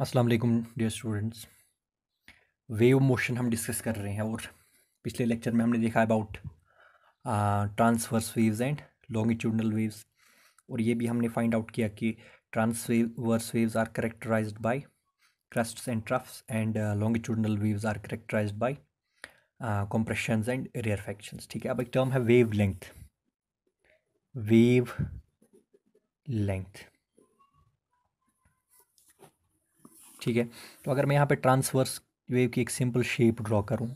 Aslam dear students wave motion हम discuss कर रहे हैं और पिछले लेक्चर में हमने देखा about transverse waves and longitudinal waves और ये भी हमने फाइंड आउट किया कि transverse waves are characterize by crests and troughs and longitudinal waves are characterize by compression and rarefaction ठीक है अब एक टर्म है वेव लेंथ वेव लेंथ ठीक है तो अगर मैं यहाँ पे ट्रांसवर्स वेव की एक सिंपल शेप ड्रॉ करूँ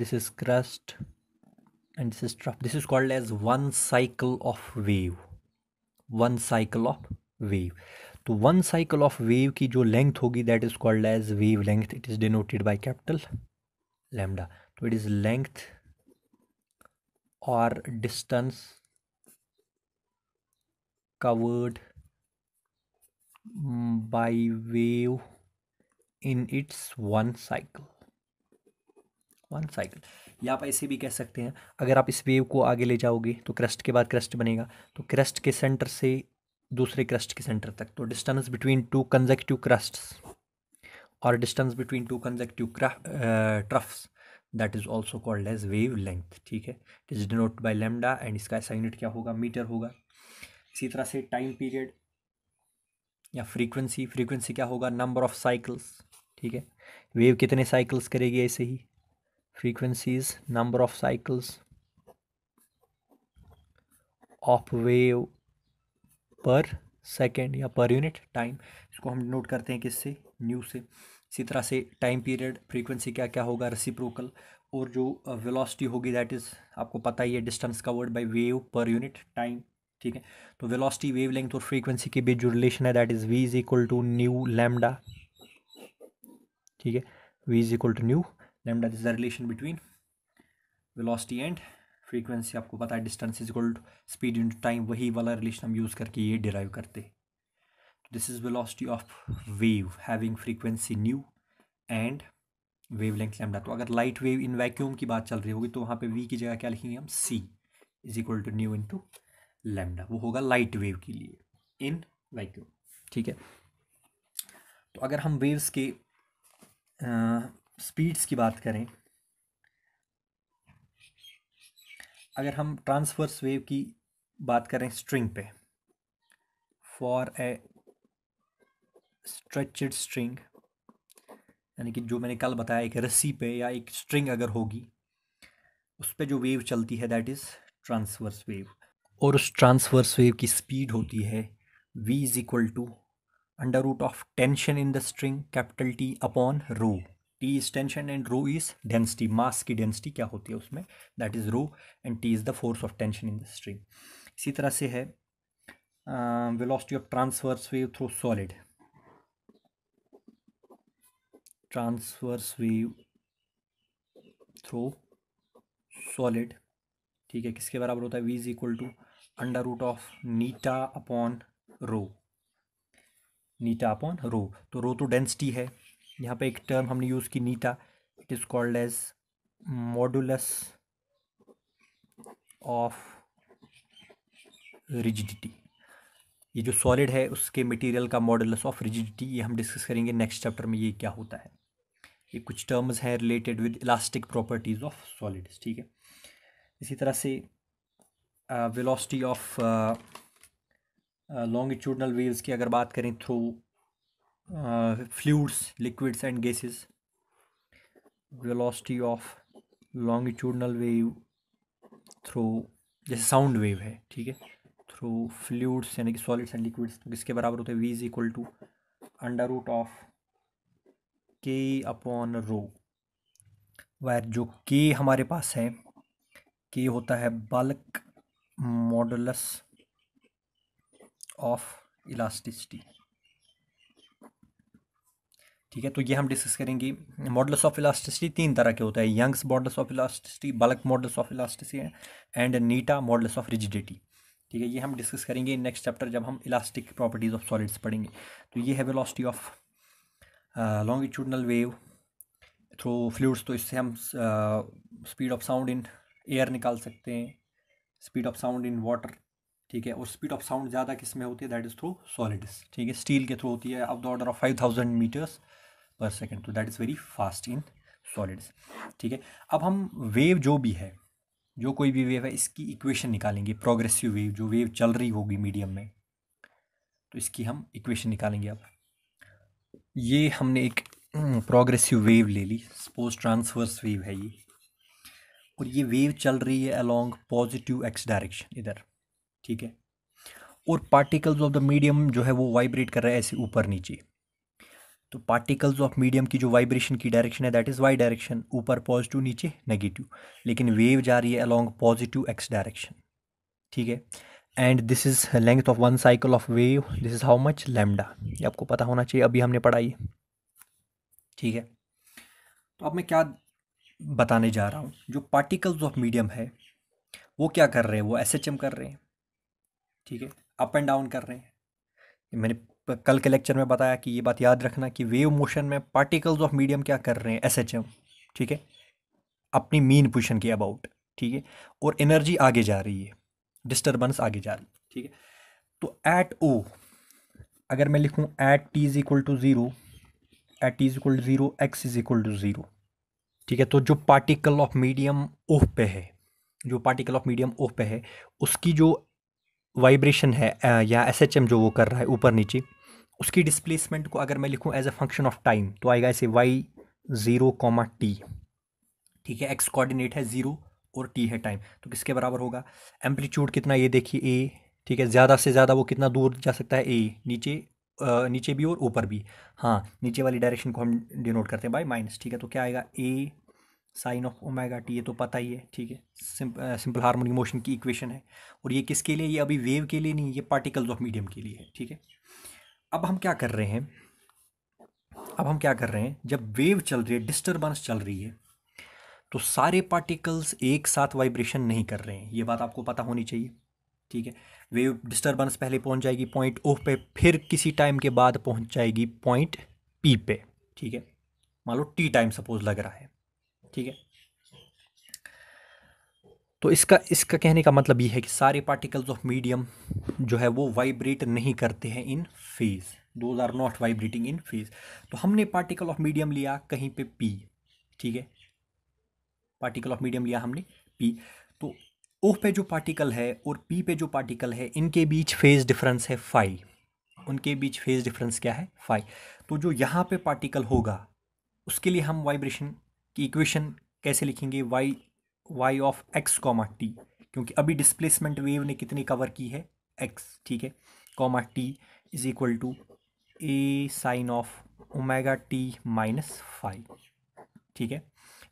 this is crest and this is trough this is called as one cycle of wave one cycle of wave तो वन साइकिल ऑफ वेव की जो लेंथ होगी that is called as wave length it is denoted by capital lambda तो it is length और distance covered by wave in its one cycle one cycle या आप ऐसे भी कह सकते हैं अगर आप इस वेव को आगे ले जाओगे तो क्रस्ट के बाद क्रस्ट बनेगा तो क्रस्ट के सेंटर से दूसरे क्रस्ट के सेंटर तक तो distance between two consecutive crests और distance between two consecutive troughs that is also called as wave length ठीक है it is denote by lambda and इसका ऐसा यूनिट क्या होगा मीटर होगा इसी तरह से टाइम पीरियड या फ्रीक्वेंसी फ्रीक्वेंसी क्या होगा नंबर ऑफ साइकिल्स ठीक है वेव कितने साइकिल्स करेगी ऐसे ही frequencies number of cycles of wave per second या पर यूनिट टाइम इसको हम नोट करते हैं किससे न्यू से इसी तरह से टाइम पीरियड फ्रीक्वेंसी क्या क्या होगा रेसिप्रोकल और जो वेलोसिटी होगी दैट इज़ आपको पता ही है distance covered by wave per unit time ठीक है तो वेलोसिटी वेवलेंथ और फ्रीक्वेंसी के बीच जो रिलेशन है that is V is equal to nu lambda ठीक है V is equal to nu lambda is the relation between velocity and frequency आपको पता है distance is equal to speed into time वही वाला रिलेशन हम यूज़ करके ये डिराइव करते this is velocity of wave having frequency nu and wave length lambda तो अगर लाइट वेव इन वैक्यूम की बात चल रही होगी तो वहाँ पे वी की जगह क्या लिखेंगे हम C is equal to nu into lambda वो होगा लाइट वेव के लिए इन वैक्यूम ठीक है तो अगर हम वेव्स के स्पीड्स की बात करें अगर हम ट्रांसवर्स वेव की बात करें स्ट्रिंग पे फॉर ए स्ट्रेचड स्ट्रिंग यानी कि जो मैंने कल बताया एक रस्सी पे या एक स्ट्रिंग अगर होगी उस पर जो वेव चलती है दैट इज़ ट्रांसवर्स वेव और उस ट्रांसवर्स वेव की स्पीड होती है v is equal to under root of tension in the string capital T upon rho T is tension and rho is density mass की density क्या होती है उसमें that is rho and T is the force of tension in the string इसी तरह से है velocity of transverse wave through solid transverse wave through solid ठीक है किसके बराबर होता है V is equal to under root of eta upon rho eta upon rho तो रो तो डेंसिटी है यहाँ पे एक टर्म हमने यूज़ की eta it is called as modulus of rigidity ये जो सॉलिड है उसके मटेरियल का मॉडुलस ऑफ रिजिडिटी ये हम डिस्कस करेंगे नेक्स्ट चैप्टर में ये क्या होता है ये कुछ टर्म्स हैं related with elastic properties of solids ठीक है इसी तरह से वेलोसिटी ऑफ लॉन्गिट्यूडनल वेव्स की अगर बात करें through fluids liquids and gases velocity of longitudinal wave through जैसे साउंड वेव है ठीक है थ्रू फ्लूड्स यानी कि सॉलिड्स एंड लिक्विड्स तो किसके बराबर होते हैं V is equal to under root of K upon rho where जो के हमारे पास है के होता है बल्क मॉडलस ऑफ इलास्टिसिटी ठीक है तो ये हम डिस्कस करेंगे मॉडल्स ऑफ इलास्टिसिटी तीन तरह के होता है Young's modulus of elasticity bulk modulus of elasticity and eta modulus of rigidity ठीक है ये हम डिस्कस करेंगे नेक्स्ट चैप्टर जब हम इलास्टिक प्रॉपर्टीज ऑफ सॉलिड्स पढ़ेंगे तो ये है velocity of longitudinal wave through fluids तो इससे हम speed of sound in air निकाल सकते हैं speed of sound in water ठीक है और स्पीड ऑफ साउंड ज़्यादा किस में होती है दैट इज़ थ्रू सॉलिड्स ठीक है स्टील के थ्रू होती है अब the order of five thousand metres per second तो that is very fast in solids ठीक है अब हम वेव जो भी है जो कोई भी वेव है इसकी इक्वेशन निकालेंगे प्रोग्रेसिव वेव जो वेव चल रही होगी मीडियम में तो इसकी हम इक्वेशन निकालेंगे अब ये हमने एक प्रोग्रेसिव वेव ले ली सपोज ट्रांसवर्स वेव है ये और ये वेव चल रही है अलोंग पॉजिटिव एक्स डायरेक्शन इधर ठीक है और पार्टिकल्स ऑफ द मीडियम जो है वो वाइब्रेट कर रहा है ऐसे ऊपर नीचे तो पार्टिकल्स ऑफ मीडियम की जो वाइब्रेशन की डायरेक्शन है दैट इज़ वाई डायरेक्शन ऊपर पॉजिटिव नीचे नेगेटिव लेकिन वेव जा रही है अलोंग पॉजिटिव एक्स डायरेक्शन ठीक है and this is length of one cycle of wave this is how much lambda ये आपको पता होना चाहिए अभी हमने पढ़ाई ठीक है तो अब मैं क्या बताने जा रहा हूँ जो पार्टिकल्स ऑफ मीडियम है वो क्या कर रहे हैं वो एस एच एम कर रहे हैं ठीक है अप एंड डाउन कर रहे हैं मैंने कल के लेक्चर में बताया कि ये बात याद रखना कि वेव मोशन में पार्टिकल्स ऑफ मीडियम क्या कर रहे हैं एस एच एम ठीक है अपनी मीन पोजिशन के अबाउट ठीक है और एनर्जी आगे जा रही है डिस्टर्बेंस आगे जा रही है ठीक है तो एट ओ अगर मैं लिखूँ at T is equal to zero at T is equal to zero X is equal to zero ठीक है तो जो पार्टिकल ऑफ मीडियम ओह पे है जो पार्टिकल ऑफ मीडियम ओह पे है उसकी जो वाइब्रेशन है या एस एच एम जो वो कर रहा है ऊपर नीचे उसकी डिस्प्लेसमेंट को अगर मैं लिखूँ as a function of time तो आएगा ऐसे वाई ज़ीरो कॉमा टी ठीक है एक्स कोऑर्डिनेट है ज़ीरो और टी है टाइम तो किसके बराबर होगा एम्पलीट्यूड कितना ये देखिए ए ठीक है ज़्यादा से ज़्यादा वो कितना दूर जा सकता है ए नीचे नीचे भी और ऊपर भी हाँ नीचे वाली डायरेक्शन को हम डिनोट करते हैं बाय माइनस ठीक है तो क्या आएगा A sine of omega T ये तो पता ही है ठीक है सिंप, सिंपल हार्मोनिक मोशन की इक्वेशन है और ये किसके लिए ये अभी वेव के लिए नहीं ये पार्टिकल्स ऑफ मीडियम के लिए है ठीक है अब हम क्या कर रहे हैं अब हम क्या कर रहे हैं जब वेव चल रही है डिस्टर्बेंस चल रही है तो सारे पार्टिकल्स एक साथ वाइब्रेशन नहीं कर रहे हैं ये बात आपको पता होनी चाहिए ठीक है वेव डिस्टर्बेंस पहले पहुंच जाएगी पॉइंट ओ पे फिर किसी टाइम के बाद पहुंच जाएगी पॉइंट पी पे ठीक है मान लो टी टाइम सपोज लग रहा है ठीक है तो इसका इसका कहने का मतलब ये है कि सारे पार्टिकल्स ऑफ मीडियम जो है वो वाइब्रेट नहीं करते हैं in phase those are not vibrating in phase तो हमने पार्टिकल ऑफ मीडियम लिया कहीं पे पी ठीक है पार्टिकल ऑफ मीडियम लिया हमने पी तो ओ पे जो पार्टिकल है और पी पे जो पार्टिकल है इनके बीच फेज़ डिफरेंस है फाइव उनके बीच फेज़ डिफरेंस क्या है फाइव तो जो यहाँ पे पार्टिकल होगा उसके लिए हम वाइब्रेशन की इक्वेशन कैसे लिखेंगे Y Y of x comma T क्योंकि अभी डिस्प्लेसमेंट वेव ने कितनी कवर की है एक्स ठीक है comma T is equal to A sine of omega T minus phi ठीक है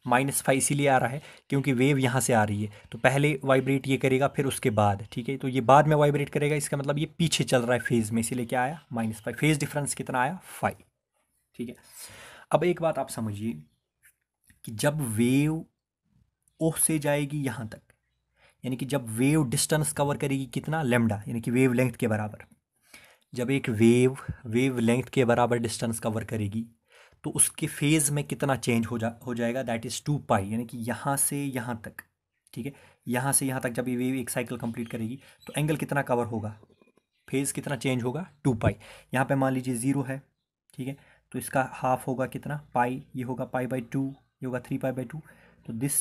माइनस फाइव इसीलिए आ रहा है क्योंकि वेव यहाँ से आ रही है तो पहले वाइब्रेट ये करेगा फिर उसके बाद ठीक है तो ये बाद में वाइब्रेट करेगा इसका मतलब ये पीछे चल रहा है फेज़ में इसीलिए क्या आया माइनस फाइव फेज़ डिफरेंस कितना आया फाइव ठीक है अब एक बात आप समझिए कि जब वेव ओह से जाएगी यहाँ तक यानी कि जब वेव डिस्टेंस कवर करेगी कितना लेमडा यानी कि वेव लेंथ के बराबर जब एक वेव वेव लेंथ के बराबर डिस्टेंस कवर करेगी तो उसके फेज़ में कितना चेंज हो जा हो जाएगा दैट इज़ टू पाई यानी कि यहाँ से यहाँ तक ठीक है यहाँ से यहाँ तक जब ये वेव एक साइकिल कंप्लीट करेगी तो एंगल कितना कवर होगा फेज़ कितना चेंज होगा टू पाई यहाँ पे मान लीजिए ज़ीरो है ठीक है तो इसका हाफ होगा कितना पाई ये होगा पाई बाई टू ये होगा थ्री पाई बाई टू तो this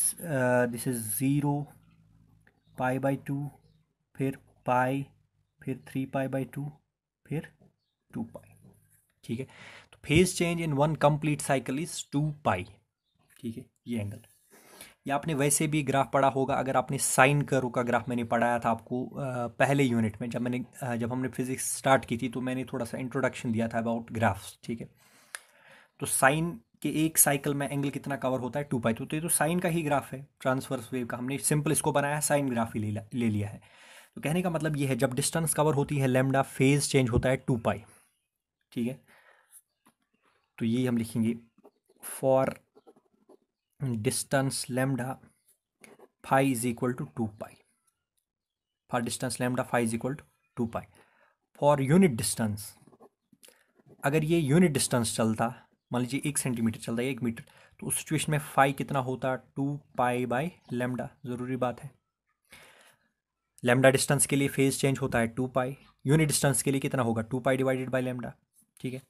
this is zero pi by two फिर पाई फिर थ्री पाई बाई टू फिर टू पाई ठीक है phase change in one complete cycle is two pi ठीक है ये एंगल ये आपने वैसे भी ग्राफ पढ़ा होगा अगर आपने साइन कर्व का ग्राफ मैंने पढ़ाया था आपको पहले यूनिट में जब मैंने जब हमने फिजिक्स स्टार्ट की थी तो मैंने थोड़ा सा इंट्रोडक्शन दिया था अबाउट ग्राफ्स ठीक है तो साइन के एक साइकिल में एंगल कितना कवर होता है टू पाई तो, तो ये तो साइन का ही ग्राफ है ट्रांसफर्स वेव का हमने सिंपल इसको बनाया है साइन ग्राफ ही ले, ले लिया है तो कहने का मतलब ये है जब डिस्टेंस कवर होती है लेमडा फेज चेंज होता है टू पाई ठीक है तो ये हम लिखेंगे for distance lambda phi is equal to two pi for distance lambda phi is equal to two pi for unit distance अगर ये यूनिट डिस्टेंस चलता मान लीजिए एक सेंटीमीटर चलता है एक मीटर तो उस सिचुएशन में फाई कितना होता टू पाई बाई लेमडा ज़रूरी बात है लेमडा डिस्टेंस के लिए फेज चेंज होता है टू पाई यूनिट डिस्टेंस के लिए कितना होगा two pi divided by lambda ठीक है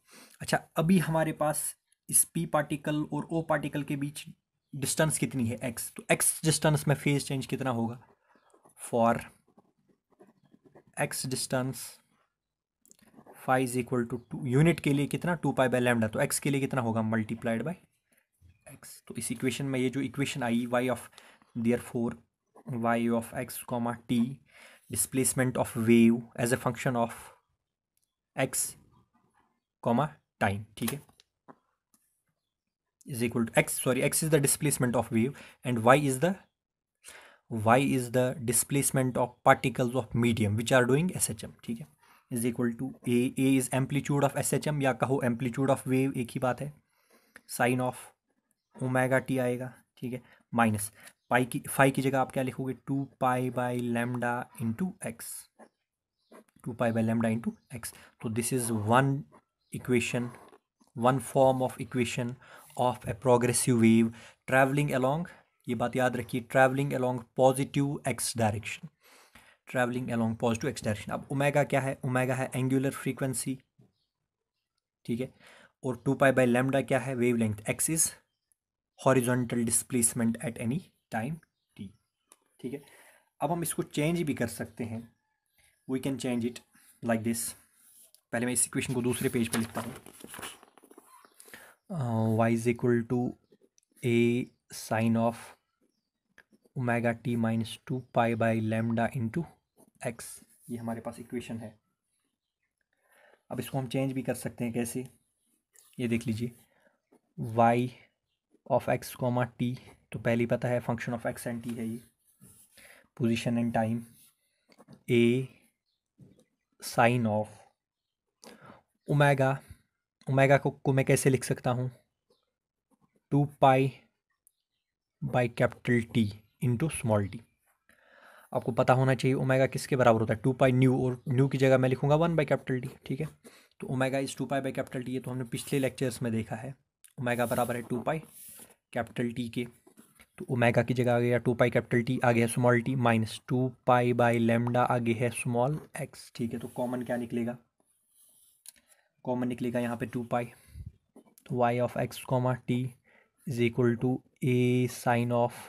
अच्छा अभी हमारे पास इस पी पार्टिकल और ओ पार्टिकल के बीच डिस्टेंस कितनी है एक्स तो एक्स डिस्टेंस में फेज चेंज कितना होगा for X distance phi is equal to two unit के लिए कितना टू पाई बाई लेमडा तो एक्स के लिए कितना होगा मल्टीप्लाइड बाई एक्स तो इस इक्वेशन में ये जो इक्वेशन आई Y of therefore Y of x comma T displacement of wave as a function of x comma time ठीक है is equal to X sorry X is the displacement of wave and Y is the Y is the displacement of particles of medium which are doing S ठीक है is equal to A A is amplitude of S या कहो amplitude of wave एक ही बात है sign of omega T आएगा ठीक है माइनस पाई की फाई की जगह आप क्या लिखोगे two pi by lambda into X two pi by lambda into X तो this is one equation one form of equation of a progressive wave traveling along ये बात याद रखिए travelling along positive X direction travelling along positive X direction अब omega क्या है omega है angular frequency ठीक है और टू पाई बाई लेमडा क्या है wave length X is horizontal displacement at any time T ठीक है अब हम इसको चेंज भी कर सकते हैं we can change it like this पहले मैं इस इक्वेशन को दूसरे पेज पर लिखता हूँ Y is equal to A sine of omega T minus two pi by lambda into X ये हमारे पास इक्वेशन है अब इसको हम चेंज भी कर सकते हैं कैसे ये देख लीजिए Y of x comma T तो पहले पता है function of X and T है ये position and time A sine of omega omega को, को मैं कैसे लिख सकता हूँ two pi by capital T into small T आपको पता होना चाहिए ओमेगा किसके बराबर होता है टू पाई न्यू और न्यू की जगह मैं लिखूंगा वन बाई कैपिटल टी ठीक है तो omega is two pi by capital T ये तो हमने पिछले लेक्चर्स में देखा है ओमेगा बराबर है टू पाई कैपिटल टी के तो ओमेगा की जगह आ गया टू पाई कैपिटल टी आ गया small T minus two pi by lambda आगे है स्मॉल एक्स ठीक है तो कॉमन क्या निकलेगा कॉमन निकलेगा यहाँ पे टू पाई तो Y of x comma T is equal to A sine of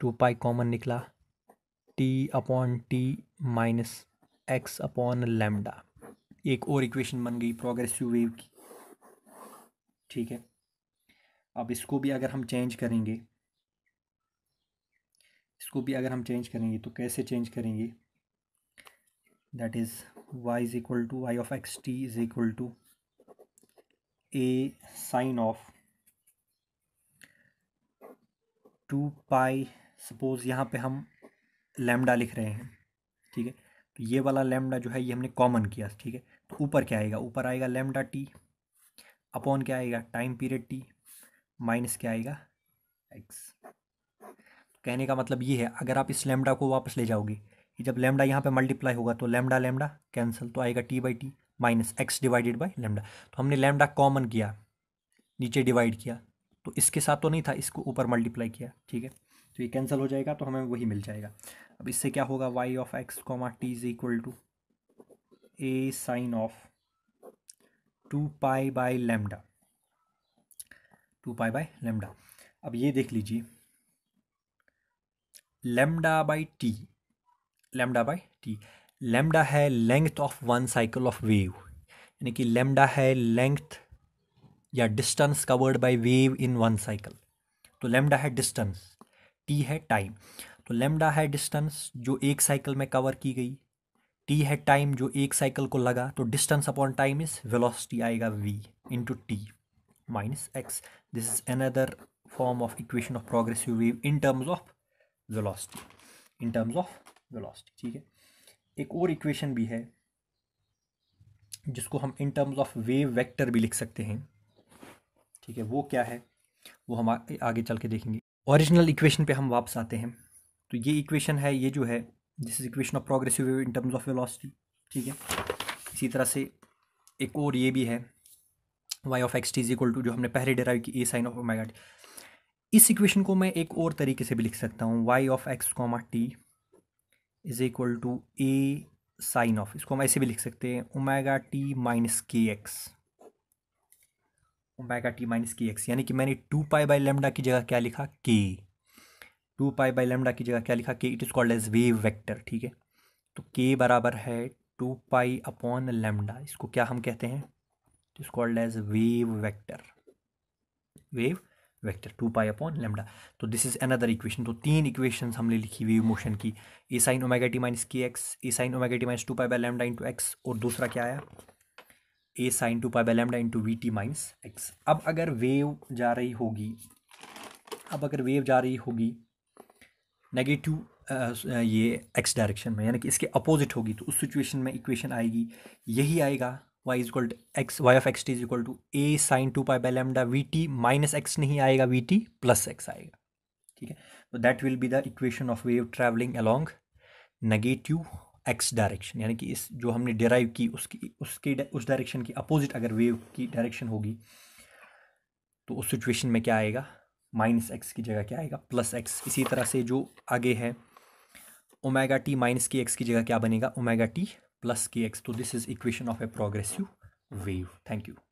two pi common निकला T upon T minus X upon lambda एक और इक्वेशन बन गई प्रोग्रेसिव वेव की ठीक है अब इसको भी अगर हम चेंज करेंगे इसको भी अगर हम चेंज करेंगे तो कैसे चेंज करेंगे that is y is equal to y of x t is equal to a sine of 2 pi suppose यहाँ पे हम लेमडा लिख रहे हैं ठीक है तो ये वाला लेमडा जो है ये हमने कॉमन किया ठीक है तो ऊपर क्या आएगा ऊपर आएगा लेमडा टी अपॉन क्या आएगा टाइम पीरियड टी माइनस क्या आएगा एक्स कहने का मतलब ये है अगर आप इस लेमडा को वापस ले जाओगे जब लेमडा यहाँ पे मल्टीप्लाई होगा तो लेमडा लेमडा कैंसिल तो आएगा t by t minus x divided by lambda तो हमने लेमडा कॉमन किया नीचे डिवाइड किया तो इसके साथ तो नहीं था इसको ऊपर मल्टीप्लाई किया ठीक है तो ये कैंसिल हो जाएगा तो हमें वही मिल जाएगा अब इससे क्या होगा y of x comma T is equal to A sine of two pi by lambda two pi by lambda अब ये देख लीजिए lambda by t lambda by t lambda है length of one cycle of wave यानी कि lambda है length या distance covered by wave in one cycle तो लेमडा है डिस्टेंस टी है टाइम तो लेमडा है डिस्टेंस जो एक साइकिल में कवर की गई टी है टाइम जो एक साइकिल को लगा तो distance upon time is velocity आएगा v into t minus x this is another form of equation of progressive wave in terms of velocity in terms of velocity ठीक है एक और इक्वेशन भी है जिसको हम in terms of wave vector भी लिख सकते हैं ठीक है वो क्या है वो हम आगे चल के देखेंगे ओरिजिनल इक्वेशन पे हम वापस आते हैं तो ये इक्वेशन है ये जो है this is equation of progressive wave in terms of velocity ठीक है इसी तरह से एक और ये भी है y of x is equal to जो हमने पहले डेराइव की a sine of omega t इस इक्वेशन को मैं एक और तरीके से भी लिख सकता हूँ y of x comma T is equal to A sine of इसको हम ऐसे भी लिख सकते हैं omega T minus k x omega T minus k x यानी कि मैंने टू पाई बाई लेमडा की जगह क्या लिखा के टू पाई बाई लेमडा की जगह क्या लिखा k it is called as wave vector ठीक है तो के बराबर है टू पाई अपॉन लेमडा इसको क्या हम कहते हैं it is called as wave vector wave vector two pi upon lambda तो दिस इज़ अनदर इक्वेशन तो तीन इक्वेशन हमने लिखी हुई मोशन की a sine omega T minus k x a sine omega T minus two pi by lambda into x और दूसरा क्या आया a sine two pi by lambda into v t minus x अब अगर वेव जा रही होगी अब अगर वेव जा रही होगी नेगेटिव ये एक्स डायरेक्शन में यानी कि इसके अपोजिट होगी तो उस सिचुएशन में इक्वेशन आएगी यही आएगा y is equal to x y of x t is equal to A sine two pi by lambda v t minus x नहीं आएगा वी टी प्लस एक्स आएगा ठीक है तो that will be the equation of wave travelling along negative x direction यानी कि इस जो हमने डिराइव की उसकी उसके उस डायरेक्शन की अपोजिट अगर वेव की डायरेक्शन होगी तो उस सिचुएशन में क्या आएगा माइनस एक्स की जगह क्या आएगा प्लस एक्स इसी तरह से जो आगे है omega T minus k x की जगह क्या बनेगा omega t plus kx. So this is equation of a progressive wave. Thank you.